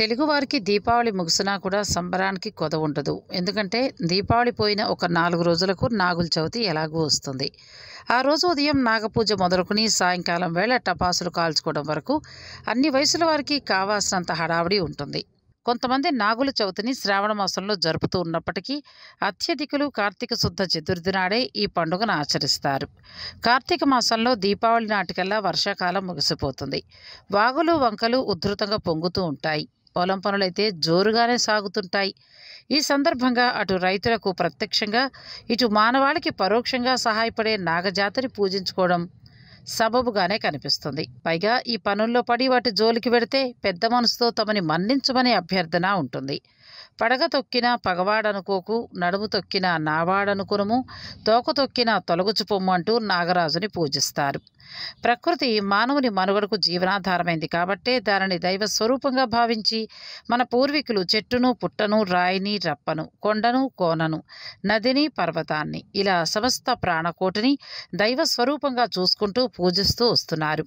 తెలుగువారికి దీపావళి ముగిసినా కూడా సంబరానికి కొద ఉండదు ఎందుకంటే దీపావళి పోయిన ఒక నాలుగు రోజులకు నాగుల చవితి ఎలాగూ వస్తుంది ఆ రోజు ఉదయం నాగపూజ మొదలుకుని సాయంకాలం వేళ టపాసులు కాల్చుకోవడం వరకు అన్ని వయసుల వారికి కావాల్సినంత హడావిడి ఉంటుంది కొంతమంది నాగుల చవితిని శ్రావణ మాసంలో జరుపుతూ ఉన్నప్పటికీ అత్యధికులు కార్తీక శుద్ధ చతుర్థి నాడే ఈ పండుగను ఆచరిస్తారు కార్తీక మాసంలో దీపావళి నాటికల్లా వర్షాకాలం ముగిసిపోతుంది వాగులు వంకలు ఉధృతంగా పొంగుతూ ఉంటాయి పొలం పనులైతే జోరుగానే సాగుతుంటాయి ఈ సందర్భంగా అటు రైతులకు ప్రత్యక్షంగా ఇటు మానవాళికి పరోక్షంగా సహాయపడే నాగజాతిని పూజించుకోవడం సబబుగానే కనిపిస్తుంది పైగా ఈ పనుల్లో పడి వాటి జోలికి పెడితే పెద్ద మనసుతో తమని మన్నించమని అభ్యర్థన ఉంటుంది పడగ తొక్కిన పగవాడనుకోకు నడుము తొక్కిన నావాడనుకునము తోక తొక్కిన తొలగుచుపొమ్ము అంటూ నాగరాజుని పూజిస్తారు ప్రకృతి మానవుని మనుగడకు జీవనాధారమైంది కాబట్టే దానిని దైవ స్వరూపంగా భావించి మన పూర్వీకులు చెట్టును పుట్టను రాయిని రప్పను కొండను కోనను నదిని పర్వతాన్ని ఇలా సమస్త ప్రాణకోటిని దైవ స్వరూపంగా చూసుకుంటూ పూజిస్తూ వస్తున్నారు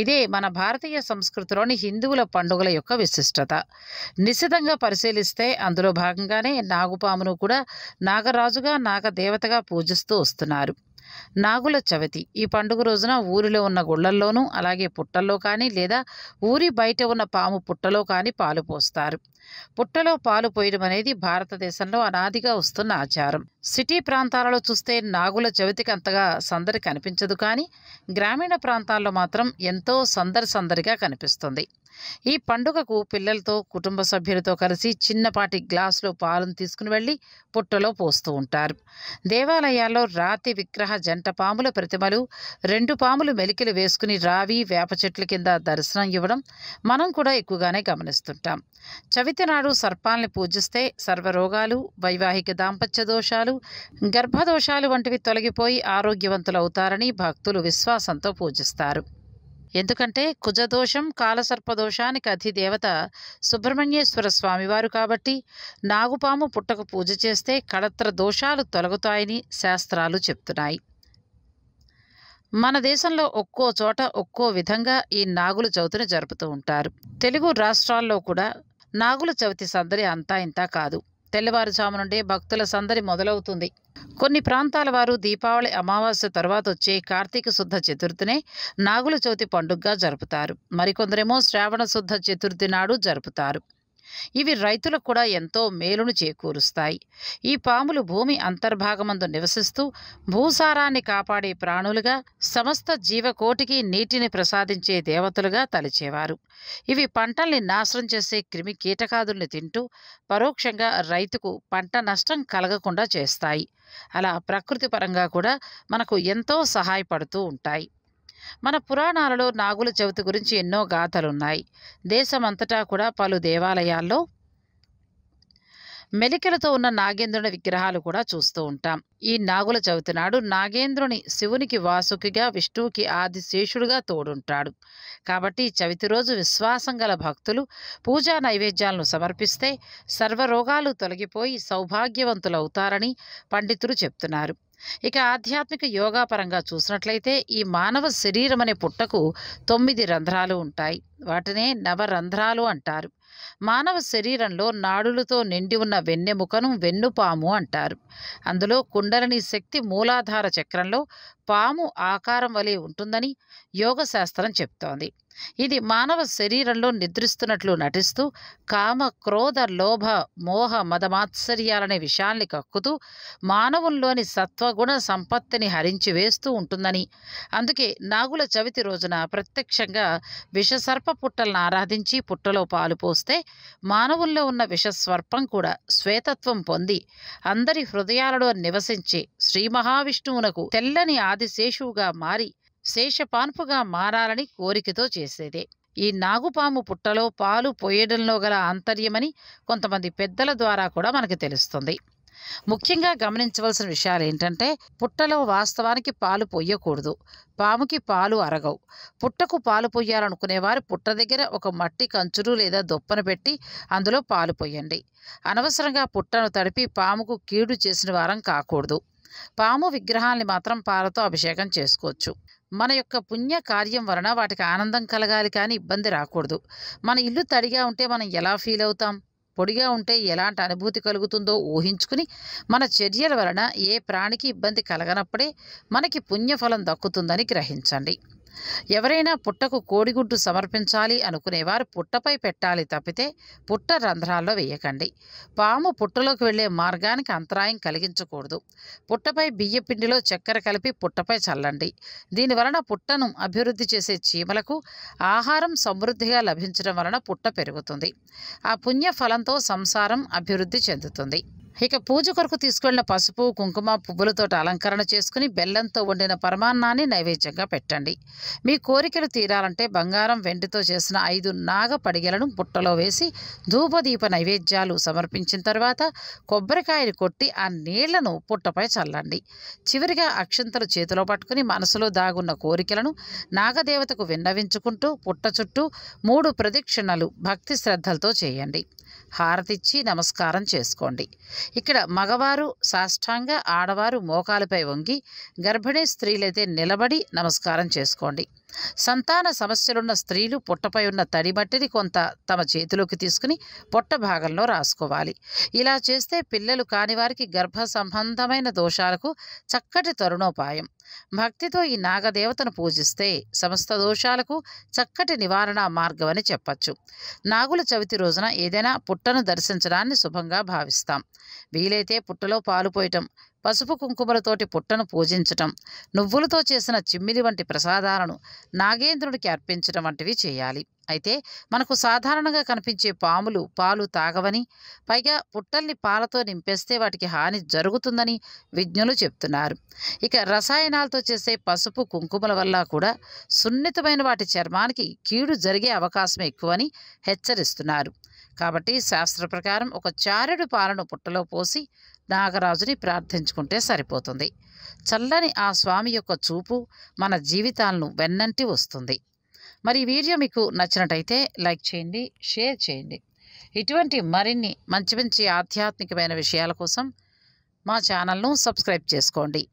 ఇదే మన భారతీయ సంస్కృతిలోని హిందువుల పండుగల యొక్క విశిష్టత నిశ్చితంగా పరిశీలిస్తే అందులో భాగంగానే నాగుపామును కూడా నాగరాజుగా నాగదేవతగా పూజిస్తూ వస్తున్నారు నాగుల చవితి ఈ పండుగ రోజున ఊరిలో ఉన్న గుళ్లల్లోనూ అలాగే పుట్టల్లో కానీ లేదా ఊరి బయట ఉన్న పాము పుట్టలో కానీ పాలు పోస్తారు పుట్టలో పాలు పోయడం అనేది భారతదేశంలో అనాదిగా వస్తున్న ఆచారం సిటీ ప్రాంతాలలో చూస్తే నాగుల చవితికి అంతగా సందడి కనిపించదు కానీ గ్రామీణ ప్రాంతాల్లో మాత్రం ఎంతో సందరి సందడిగా కనిపిస్తుంది ఈ పండుగకు పిల్లలతో కుటుంబ సభ్యులతో కలిసి చిన్నపాటి గ్లాసులో పాలను తీసుకుని వెళ్ళి పుట్టలో పోస్తూ ఉంటారు దేవాలయాల్లో రాతి విగ్రహ జంట పాముల ప్రతిమలు రెండు పాములు మెలికలు వేసుకుని రావి వేప చెట్ల కింద దర్శనం ఇవ్వడం మనం కూడా ఎక్కువగానే గమనిస్తుంటాం చవితి నాడు సర్పాల్ని పూజిస్తే సర్వరోగాలు వైవాహిక దాంపత్య దోషాలు గర్భదోషాలు వంటివి తొలగిపోయి ఆరోగ్యవంతులవుతారని భక్తులు విశ్వాసంతో పూజిస్తారు ఎందుకంటే కుజదోషం కాలసర్పదోషానికి అధిదేవత సుబ్రహ్మణ్యేశ్వర స్వామివారు కాబట్టి నాగుపాము పుట్టకు పూజ చేస్తే కళత్ర దోషాలు తొలగుతాయని శాస్త్రాలు చెప్తున్నాయి మన దేశంలో ఒక్కో చోట ఒక్కో విధంగా ఈ నాగుల చవితిని జరుపుతూ ఉంటారు తెలుగు రాష్ట్రాల్లో కూడా నాగుల చవితి సందడి అంతా ఇంతా కాదు తెల్లవారుజాము నుండే భక్తుల సందడి మొదలవుతుంది కొన్ని ప్రాంతాల వారు దీపావళి అమావాస్య తర్వాత వచ్చే కార్తీక శుద్ధ చతుర్థినే నాగుల చవితి పండుగగా జరుపుతారు మరికొందరేమో శ్రావణ శుద్ధ చతుర్థి నాడు జరుపుతారు ఇవి రైతులకు కూడా ఎంతో మేలును చేకూరుస్తాయి ఈ పాములు భూమి అంతర్భాగమందు నివసిస్తూ భూసారాన్ని కాపాడే ప్రాణులుగా సమస్త జీవకోటికి నీటిని ప్రసాదించే దేవతలుగా తలిచేవారు ఇవి పంటల్ని నాశనం చేసే క్రిమి కీటకాదుల్ని తింటూ పరోక్షంగా రైతుకు పంట నష్టం కలగకుండా చేస్తాయి అలా ప్రకృతి పరంగా కూడా మనకు ఎంతో సహాయపడుతూ ఉంటాయి మన పురాణాలలో నాగుల చవితి గురించి ఎన్నో గాథలున్నాయి దేశమంతటా కూడా పలు దేవాలయాల్లో మెలికలతో ఉన్న నాగేంద్రుని విగ్రహాలు కూడా చూస్తూ ఉంటాం ఈ నాగుల చవితి నాడు నాగేంద్రుని శివునికి వాసుకిగా విష్ణువుకి ఆదిశేషుడుగా తోడుంటాడు కాబట్టి చవితి రోజు విశ్వాసం గల భక్తులు పూజా నైవేద్యాలను సమర్పిస్తే సర్వరోగాలు తొలగిపోయి సౌభాగ్యవంతులవుతారని పండితులు చెప్తున్నారు ఇక ఆధ్యాత్మిక యోగా పరంగా చూసినట్లయితే ఈ మానవ శరీరం అనే పుట్టకు తొమ్మిది రంధ్రాలు ఉంటాయి వాటినే నవరంధ్రాలు అంటారు మానవ శరీరంలో నాడులతో నిండి ఉన్న వెన్నెముకను వెన్నుపాము అంటారు అందులో కుండలని శక్తి మూలాధార చక్రంలో పాము ఆకారం వలె ఉంటుందని యోగశాస్త్రం చెప్తోంది ఇది మానవ శరీరంలో నిద్రిస్తున్నట్లు నటిస్తూ కామ క్రోధ లోభ మోహ మదమాత్సర్యాలనే విషయాల్ని కక్కుతూ మానవుల్లోని సత్వగుణ సంపత్తిని హరించి వేస్తూ ఉంటుందని అందుకే నాగుల చవితి రోజున ప్రత్యక్షంగా విషసర్ప పుట్టలను ఆరాధించి పుట్టలో పాలు పోస్తే మానవుల్లో ఉన్న విషస్వర్పం కూడా శ్వేతత్వం పొంది అందరి హృదయాలలో నివసించి శ్రీ మహావిష్ణువునకు తెల్లని ఆదిశేషువుగా మారి శేషపాన్పుగా మారాలని కోరికతో చేసేదే ఈ నాగుపాము పుట్టలో పాలు పోయడంలో గల ఆంతర్యమని కొంతమంది పెద్దల ద్వారా కూడా మనకు తెలుస్తుంది ముఖ్యంగా గమనించవలసిన విషయాలు ఏంటంటే పుట్టలో వాస్తవానికి పాలు పొయ్యకూడదు పాముకి పాలు అరగవు పుట్టకు పాలు పొయ్యాలనుకునేవారు పుట్ట దగ్గర ఒక మట్టి కంచురు లేదా దొప్పను పెట్టి అందులో పాలు పొయ్యండి అనవసరంగా పుట్టను తడిపి పాముకు కీడు చేసిన వారం కాకూడదు పాము విగ్రహాన్ని మాత్రం పాలతో అభిషేకం చేసుకోవచ్చు మన యొక్క పుణ్య కార్యం వలన వాటికి ఆనందం కలగాలి కానీ ఇబ్బంది రాకూడదు మన ఇల్లు తడిగా ఉంటే మనం ఎలా ఫీల్ అవుతాం పొడిగా ఉంటే ఎలాంటి అనుభూతి కలుగుతుందో ఊహించుకుని మన చర్యల వలన ఏ ప్రాణికి ఇబ్బంది కలగనప్పుడే మనకి పుణ్యఫలం దక్కుతుందని గ్రహించండి ఎవరైనా పుట్టకు కోడిగుడ్డు సమర్పించాలి అనుకునేవారు పుట్టపై పెట్టాలి తప్పితే పుట్ట రంధ్రాల్లో వేయకండి పాము పుట్టలోకి వెళ్లే మార్గానికి అంతరాయం కలిగించకూడదు పుట్టపై బియ్య పిండిలో చక్కెర కలిపి పుట్టపై చల్లండి దీనివలన పుట్టను అభివృద్ధి చేసే చీమలకు ఆహారం సమృద్ధిగా లభించడం వలన పుట్ట పెరుగుతుంది ఆ పుణ్య ఫలంతో సంసారం అభివృద్ధి చెందుతుంది ఇక పూజ కొరకు తీసుకెళ్లిన పసుపు కుంకుమ పువ్వులతో అలంకరణ చేసుకుని బెల్లంతో వండిన పరమాన్నాన్ని నైవేద్యంగా పెట్టండి మీ కోరికలు తీరాలంటే బంగారం వెండితో చేసిన ఐదు నాగ పడిగలను బుట్టలో వేసి ధూపదీప నైవేద్యాలు సమర్పించిన తర్వాత కొబ్బరికాయలు కొట్టి ఆ నీళ్లను పుట్టపై చల్లండి చివరిగా అక్షంతలు చేతిలో పట్టుకుని మనసులో దాగున్న కోరికలను నాగదేవతకు విన్నవించుకుంటూ పుట్ట చుట్టూ మూడు ప్రదక్షిణలు భక్తి శ్రద్ధలతో చేయండి హారతిచ్చి నమస్కారం చేసుకోండి ఇక్కడ మగవారు సాష్టాంగ ఆడవారు మోకాలపై వంగి గర్భిణీ స్త్రీలైతే నిలబడి నమస్కారం చేసుకోండి సంతాన సమస్యలున్న స్త్రీలు పొట్టపై ఉన్న తడి మట్టిని కొంత తమ చేతిలోకి తీసుకుని పొట్ట భాగంలో రాసుకోవాలి ఇలా చేస్తే పిల్లలు కాని వారికి గర్భ సంబంధమైన దోషాలకు చక్కటి తరుణోపాయం భక్తితో ఈ నాగదేవతను పూజిస్తే సమస్త దోషాలకు చక్కటి నివారణ మార్గమని చెప్పచ్చు నాగుల చవితి రోజున ఏదైనా పుట్టను దర్శించడాన్ని శుభంగా భావిస్తాం వీలైతే పుట్టలో పాలు పోయటం పసుపు కుంకుమలతోటి పుట్టను పూజించటం నువ్వులతో చేసిన చిమ్మిలి వంటి ప్రసాదాలను నాగేంద్రుడికి అర్పించడం వంటివి చేయాలి అయితే మనకు సాధారణంగా కనిపించే పాములు పాలు తాగవని పైగా పుట్టల్ని పాలతో నింపేస్తే వాటికి హాని జరుగుతుందని విజ్ఞులు చెప్తున్నారు ఇక రసాయనాలతో చేసే పసుపు కుంకుమల వల్ల కూడా సున్నితమైన వాటి చర్మానికి కీడు జరిగే అవకాశం ఎక్కువని హెచ్చరిస్తున్నారు కాబట్టి శాస్త్ర ప్రకారం ఒక చారెడు పాలను పుట్టలో పోసి నాగరాజుని ప్రార్థించుకుంటే సరిపోతుంది చల్లని ఆ స్వామి యొక్క చూపు మన జీవితాలను వెన్నంటి వస్తుంది మరి వీడియో మీకు నచ్చినట్టయితే లైక్ చేయండి షేర్ చేయండి ఇటువంటి మరిన్ని మంచి మంచి ఆధ్యాత్మికమైన విషయాల కోసం మా ఛానల్ను సబ్స్క్రైబ్ చేసుకోండి